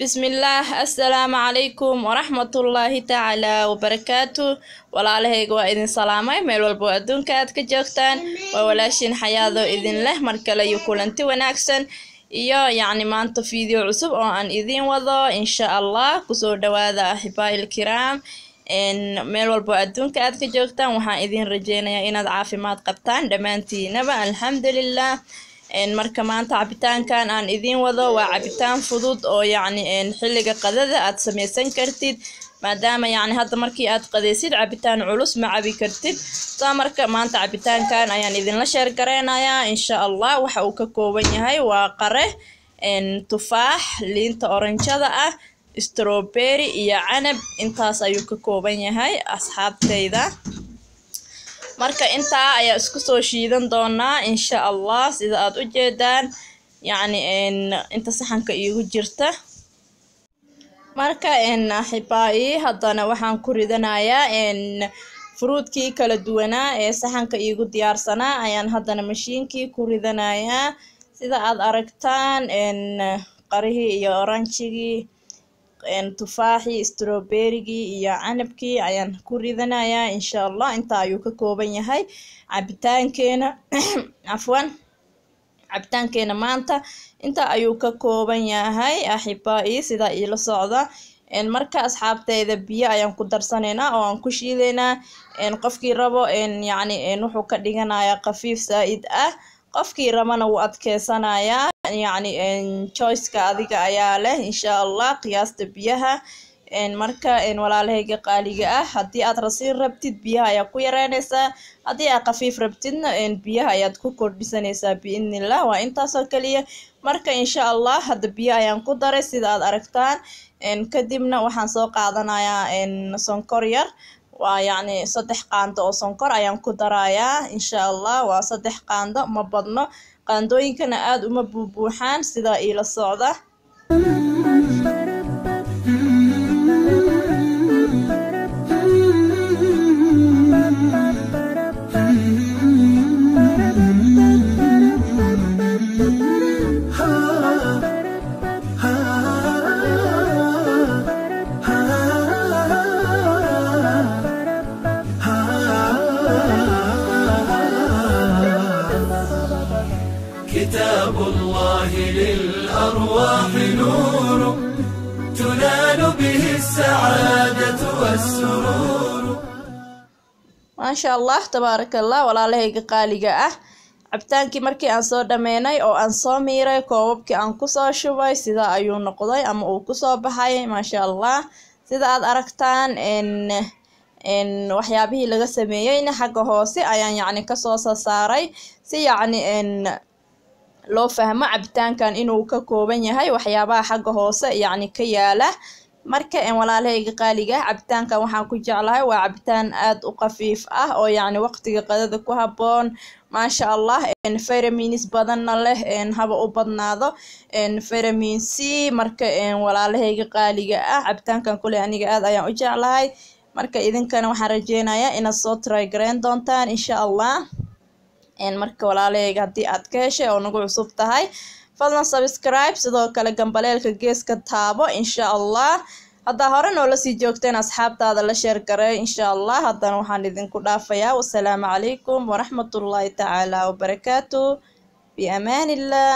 bismillaah assalaamu calaykum waraxmat waraxmatullaahi tacaalaa wabarakaatu walaalahayga waa idin salaamay meel walbo adduunka aad ka joogtaan waa walaashiin xayaadoo idin leh mar kale iyo kulanti wanaagsan iyo yacni maanta video cusub oo aan idiin wado insha allah kusoo dhawaada axibaail kiraam meel walbo adduunka aad ka joogtaan waxaan idiin rajeynayaa inaad caafimaad qabtaan dhammaantiinaba alxamdulilah marka maanta cabitaankan aan idiin wado waa cabitaan fudud oo yacni xilliga qadada aad samaysan kartid maadaama yacni hadda markii aad qadaysid cabitaan culus ma cabi kartid saa marka maanta cabitaankan ayaan idinla sheer gareynayaa insha allah waxa uu ka kooban yahay waa qare tufaax liinta oranjada ah stroberi iyo canab intaas ayuu ka kooban yahay asxaabteyda marka intaa ayaa isku soo shiidan doonaa insha allah sida aad u jeedaan yacni inta saxanka iigu jirta marka xibaayi haddana waxaan ku ridanayaa furuudkii kala duwanaa ee saxanka iigu diyaarsanaa ayaan haddana mashiinkii ku ridanayaa sida aad aragtaan qarihii iyo oranjigii tufaaxii strawberrygii iyo canabkii ayaan ku ridanayaa insha allah intaa ayuu ka kooban yahay cabitaankeena cafwan cabitaankeena maanta intaa ayuu ka kooban yahay axibaa ii sidaa iila socda marka asxaabteyda biyo ayaan ku darsanaynaa oo aan ku shiidaynaa qofkii rabo yacni wuxuu ka dhiganayaa khafiif saa'id ah qofkii rabana wuu adkeysanayaa yani joyceka adiga ayaa leh insha allah qiyaasta biyaha marka walaalahayga qaaliga ah haddii aad rasiin rabtid biyaha ayaa ku yareynaysaa haddii aad khafiif rabtidna biyaha ayaad ku kordhisanaysaa biidnillah waa intaasoo kaliya marka insha allah hadda biyaha ayaan ku daray sida aad aragtaan kadibna waxaan soo qaadanayaa sonkor yar waa yacni saddex qaando oo sonkor ayaan ku darayaa insha allah waa saddex qaando ma badno qaandooyinkana aada uma buubuuxaan sidaa iila socda كتاب الله للأرواح نور تنال به السعادة والسرور ما شاء الله تبارك الله ولا لهيك قالقة أه cabitaankii markii aan soo dhameynay oo aan soo miiray koobabkii aan kusoo shubay sida ayuu noqday ama uu kusoo baxay maasha allah sida aad aragtaan n waxyaabihii laga sameeyeyna xagga hoose ayaan yacni kasoo sasaaray si yacni loo fahmo cabitaankan inuu ka kooban yahay waxyaabaha xagga hoose yacni ka yaala marka walaalahayga qaaliga ah cabitaankan waxaan ku jeclahay waa cabitaan aad u qafiif ah oo yacni waqtiga qadada ku haboon maasha allah vitamins badanna leh haba u badnaado vitamin c marka walaalahayga qaaliga ah cabitaankan kuleh aniga aad ayaan u jeclahay marka idinkana waxaan rajeynayaa inaad soo trygareen doontaan insha allah marka walaaleyga haddii aad ka heshay oo nagu cusub tahay fadlan subscribe sidoo kale gambaleelka geeska taabo insha allah haddaa hore noola lasii joogteen asxaabtaada la sheer garay insha allah haddana waxaan idinku dhaafayaa wasalaamu calaykum waraxmatullaahi tacaala wabarakaatu biamaan illah